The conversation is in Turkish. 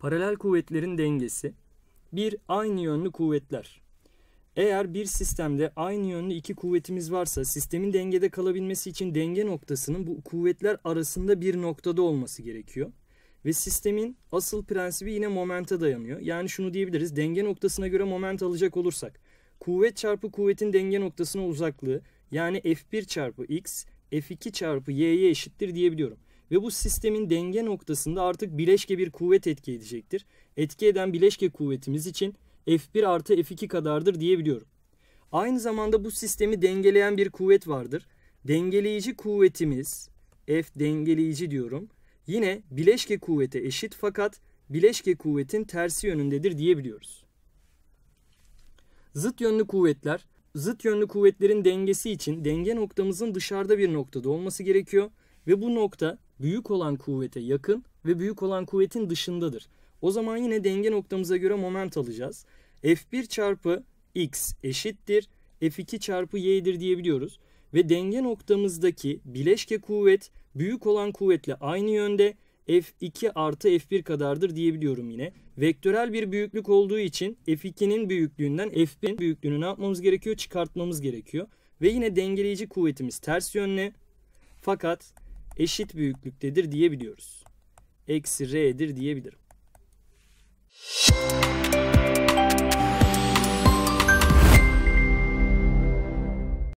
Paralel kuvvetlerin dengesi. Bir aynı yönlü kuvvetler. Eğer bir sistemde aynı yönlü iki kuvvetimiz varsa sistemin dengede kalabilmesi için denge noktasının bu kuvvetler arasında bir noktada olması gerekiyor. Ve sistemin asıl prensibi yine momente dayanıyor. Yani şunu diyebiliriz denge noktasına göre moment alacak olursak kuvvet çarpı kuvvetin denge noktasına uzaklığı yani F1 çarpı X F2 çarpı Y'ye eşittir diyebiliyorum. Ve bu sistemin denge noktasında artık bileşke bir kuvvet etki edecektir. Etki eden bileşke kuvvetimiz için F1 artı F2 kadardır diyebiliyorum. Aynı zamanda bu sistemi dengeleyen bir kuvvet vardır. Dengeleyici kuvvetimiz F dengeleyici diyorum. Yine bileşke kuvvete eşit fakat bileşke kuvvetin tersi yönündedir diyebiliyoruz. Zıt yönlü kuvvetler zıt yönlü kuvvetlerin dengesi için denge noktamızın dışarıda bir noktada olması gerekiyor ve bu nokta büyük olan kuvvete yakın ve büyük olan kuvvetin dışındadır. O zaman yine denge noktamıza göre moment alacağız. F1 çarpı x eşittir F2 çarpı y'dir diyebiliyoruz. Ve denge noktamızdaki bileşke kuvvet büyük olan kuvvetle aynı yönde F2 artı F1 kadardır diyebiliyorum yine. Vektörel bir büyüklük olduğu için F2'nin büyüklüğünden F1'in büyüklüğünü ne yapmamız gerekiyor? Çıkartmamız gerekiyor. Ve yine dengeleyici kuvvetimiz ters yönlü. Fakat eşit büyüklüktedir diyebiliyoruz. Eksi R'dir diyebilirim.